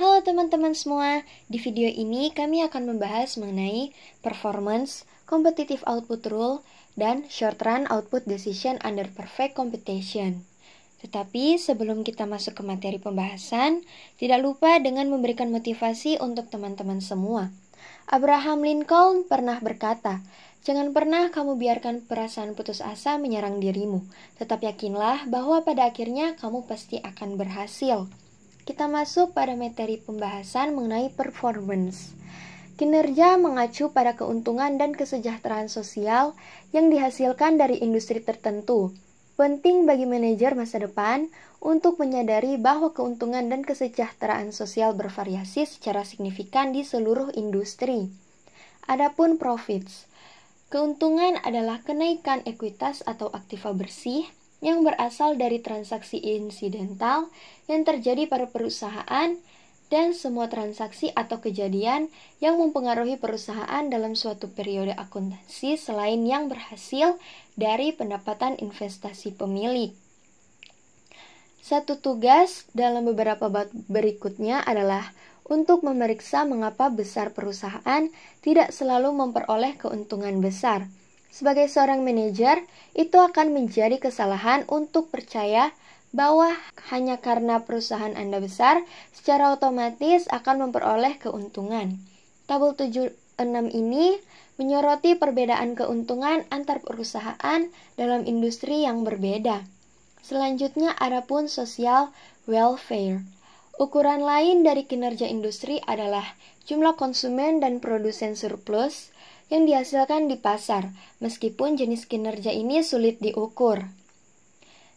Halo teman-teman semua, di video ini kami akan membahas mengenai performance, competitive output rule, dan short run output decision under perfect computation. Tetapi sebelum kita masuk ke materi pembahasan, tidak lupa dengan memberikan motivasi untuk teman-teman semua. Abraham Lincoln pernah berkata, Jangan pernah kamu biarkan perasaan putus asa menyerang dirimu, tetap yakinlah bahwa pada akhirnya kamu pasti akan berhasil kita masuk pada materi pembahasan mengenai performance. Kinerja mengacu pada keuntungan dan kesejahteraan sosial yang dihasilkan dari industri tertentu. Penting bagi manajer masa depan untuk menyadari bahwa keuntungan dan kesejahteraan sosial bervariasi secara signifikan di seluruh industri. Adapun profits, keuntungan adalah kenaikan ekuitas atau aktiva bersih yang berasal dari transaksi insidental yang terjadi pada perusahaan dan semua transaksi atau kejadian yang mempengaruhi perusahaan dalam suatu periode akuntansi selain yang berhasil dari pendapatan investasi pemilik. Satu tugas dalam beberapa bab berikutnya adalah untuk memeriksa mengapa besar perusahaan tidak selalu memperoleh keuntungan besar – sebagai seorang manajer, itu akan menjadi kesalahan untuk percaya bahwa hanya karena perusahaan Anda besar, secara otomatis akan memperoleh keuntungan. Tabel 76 ini menyoroti perbedaan keuntungan antar perusahaan dalam industri yang berbeda. Selanjutnya ada pun sosial welfare. Ukuran lain dari kinerja industri adalah jumlah konsumen dan produsen surplus, yang dihasilkan di pasar, meskipun jenis kinerja ini sulit diukur.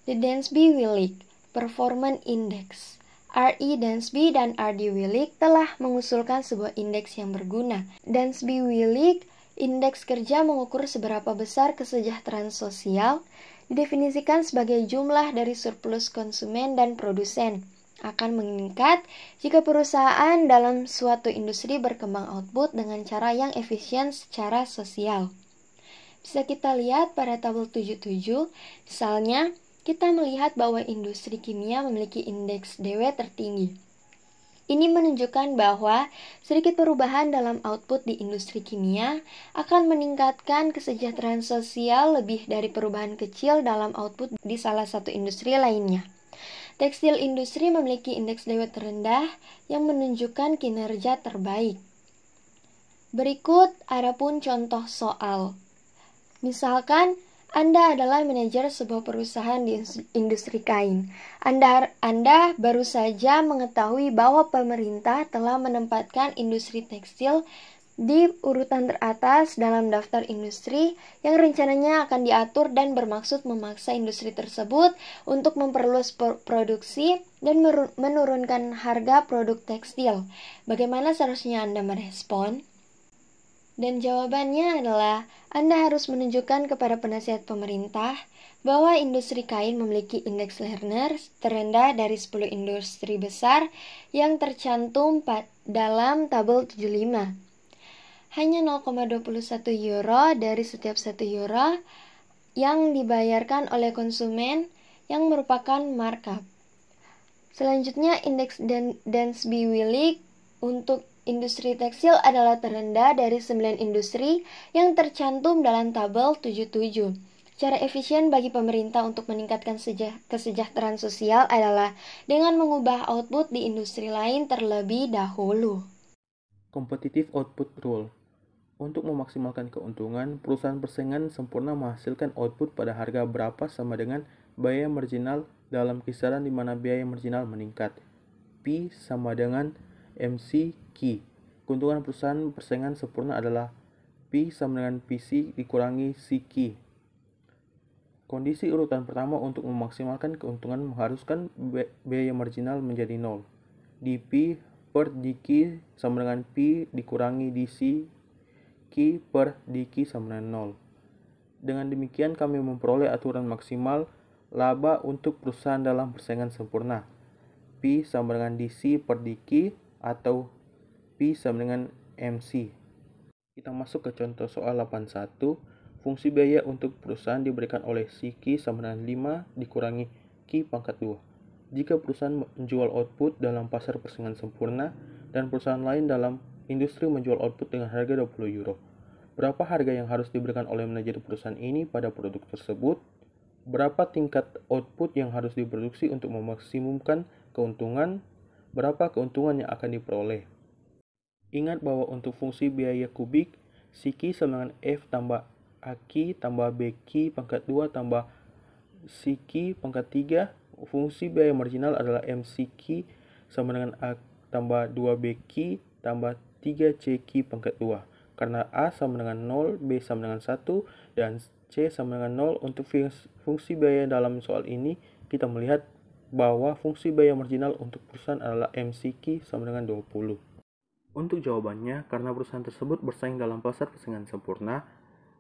The Dansby Willig Performance Index R.E. Dansby dan R.D. Willig telah mengusulkan sebuah indeks yang berguna. Dansby Willig Indeks kerja mengukur seberapa besar kesejahteraan sosial, didefinisikan sebagai jumlah dari surplus konsumen dan produsen akan meningkat jika perusahaan dalam suatu industri berkembang output dengan cara yang efisien secara sosial. Bisa kita lihat pada tabel 77, misalnya kita melihat bahwa industri kimia memiliki indeks DW tertinggi. Ini menunjukkan bahwa sedikit perubahan dalam output di industri kimia akan meningkatkan kesejahteraan sosial lebih dari perubahan kecil dalam output di salah satu industri lainnya. Tekstil industri memiliki indeks Dewa terendah yang menunjukkan kinerja terbaik. Berikut ada pun contoh soal. Misalkan Anda adalah manajer sebuah perusahaan di industri kain. Anda Anda baru saja mengetahui bahwa pemerintah telah menempatkan industri tekstil di urutan teratas dalam daftar industri yang rencananya akan diatur dan bermaksud memaksa industri tersebut untuk memperluas produksi dan menurunkan harga produk tekstil. Bagaimana seharusnya Anda merespon? Dan jawabannya adalah Anda harus menunjukkan kepada penasihat pemerintah bahwa industri kain memiliki indeks Lerner terendah dari 10 industri besar yang tercantum dalam tabel 75 hanya 0,21 euro dari setiap 1 euro yang dibayarkan oleh konsumen yang merupakan markup. Selanjutnya, indeks Dansby-Willig untuk industri tekstil adalah terendah dari 9 industri yang tercantum dalam tabel 77. Cara efisien bagi pemerintah untuk meningkatkan kesejahteraan sosial adalah dengan mengubah output di industri lain terlebih dahulu. Competitive Output Rule untuk memaksimalkan keuntungan, perusahaan persaingan sempurna menghasilkan output pada harga berapa sama dengan biaya marginal dalam kisaran di mana biaya marginal meningkat. P sama dengan MC Q. Keuntungan perusahaan persaingan sempurna adalah P sama dengan PC dikurangi Ck. Kondisi urutan pertama untuk memaksimalkan keuntungan mengharuskan biaya marginal menjadi nol. DP per DQ sama dengan P dikurangi DC diki per diki sama dengan 0. Dengan demikian kami memperoleh aturan maksimal laba untuk perusahaan dalam persaingan sempurna. P sama dengan DC per DQ atau P sama dengan MC. Kita masuk ke contoh soal 81. Fungsi biaya untuk perusahaan diberikan oleh si k sama dengan 5 dikurangi Q pangkat 2. Jika perusahaan menjual output dalam pasar persaingan sempurna dan perusahaan lain dalam industri menjual output dengan harga 20 euro. Berapa harga yang harus diberikan oleh manajer perusahaan ini pada produk tersebut? Berapa tingkat output yang harus diproduksi untuk memaksimumkan keuntungan? Berapa keuntungan yang akan diperoleh? Ingat bahwa untuk fungsi biaya kubik, Siki sama dengan F tambah Aki tambah Beki pangkat 2 tambah Siki pangkat 3, fungsi biaya marginal adalah M Siki sama dengan A tambah 2 Beki tambah 3C pangkat 2 karena A sama dengan 0, B sama dengan 1, dan C sama dengan 0 untuk fungsi biaya dalam soal ini kita melihat bahwa fungsi biaya marginal untuk perusahaan adalah MCQ sama dengan 20. Untuk jawabannya, karena perusahaan tersebut bersaing dalam pasar persaingan sempurna,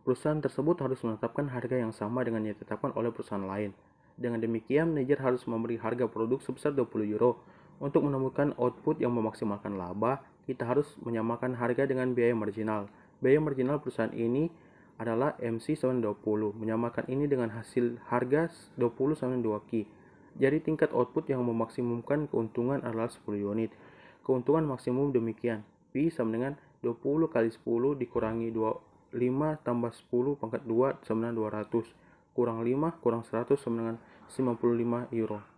perusahaan tersebut harus menetapkan harga yang sama dengan yang ditetapkan oleh perusahaan lain. Dengan demikian, manajer harus memberi harga produk sebesar 20 euro untuk menemukan output yang memaksimalkan laba kita harus menyamakan harga dengan biaya marginal. Biaya marginal perusahaan ini adalah MC 720. Menyamakan ini dengan hasil harga 20 sama 2 Ki. Jadi tingkat output yang memaksimumkan keuntungan adalah 10 unit. Keuntungan maksimum demikian. P sama dengan 20 kali 10 dikurangi 25 tambah 10 pangkat 2 sama dengan 200. Kurang 5 kurang 100 sama dengan 95 euro.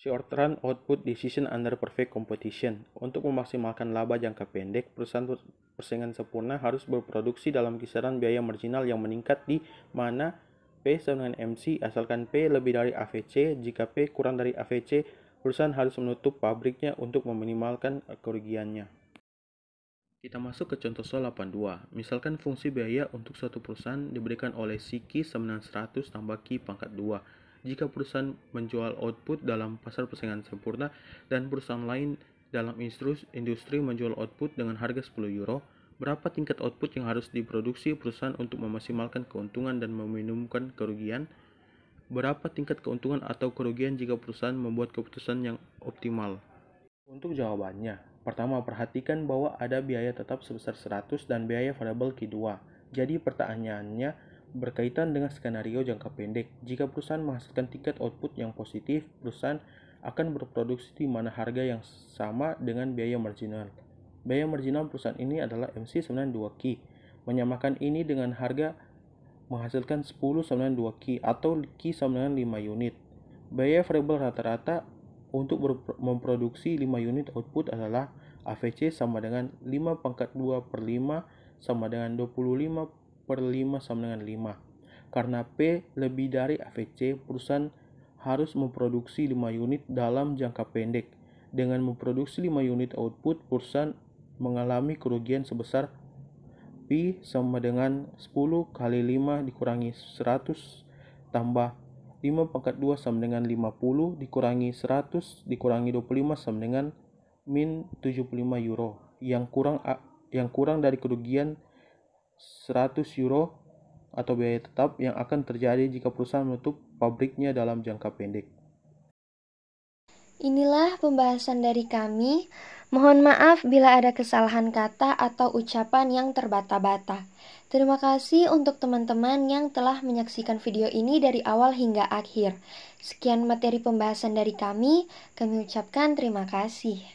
Short run output decision under perfect competition. Untuk memaksimalkan laba jangka pendek, perusahaan persaingan sempurna harus berproduksi dalam kisaran biaya marginal yang meningkat di mana P sama dengan MC asalkan P lebih dari AVC. Jika P kurang dari AVC, perusahaan harus menutup pabriknya untuk meminimalkan eh, kerugiannya. Kita masuk ke contoh soal 82. Misalkan fungsi biaya untuk suatu perusahaan diberikan oleh Siki Q sama dengan 100 tambah Ki pangkat 2 jika perusahaan menjual output dalam pasar persaingan sempurna dan perusahaan lain dalam industri menjual output dengan harga 10 euro, berapa tingkat output yang harus diproduksi perusahaan untuk memaksimalkan keuntungan dan meminumkan kerugian? Berapa tingkat keuntungan atau kerugian jika perusahaan membuat keputusan yang optimal? Untuk jawabannya, pertama perhatikan bahwa ada biaya tetap sebesar 100 dan biaya variabel kedua. Jadi pertanyaannya, berkaitan dengan skenario jangka pendek. Jika perusahaan menghasilkan tingkat output yang positif, perusahaan akan berproduksi di mana harga yang sama dengan biaya marginal. Biaya marginal perusahaan ini adalah MC 92 Q. Menyamakan ini dengan harga menghasilkan 10 sembilan Q atau Q 95 unit. Biaya variabel rata-rata untuk memproduksi 5 unit output adalah AVC sama dengan 5 pangkat 2 per 5 sama dengan 25 per 5 sama dengan 5. Karena P lebih dari AVC, perusahaan harus memproduksi 5 unit dalam jangka pendek. Dengan memproduksi 5 unit output, perusahaan mengalami kerugian sebesar P sama dengan 10 kali 5 dikurangi 100 tambah 5 pangkat 2 sama dengan 50 dikurangi 100 dikurangi 25 sama dengan min 75 euro yang kurang yang kurang dari kerugian 100 euro atau biaya tetap yang akan terjadi jika perusahaan menutup pabriknya dalam jangka pendek. Inilah pembahasan dari kami. Mohon maaf bila ada kesalahan kata atau ucapan yang terbata-bata. Terima kasih untuk teman-teman yang telah menyaksikan video ini dari awal hingga akhir. Sekian materi pembahasan dari kami. Kami ucapkan terima kasih.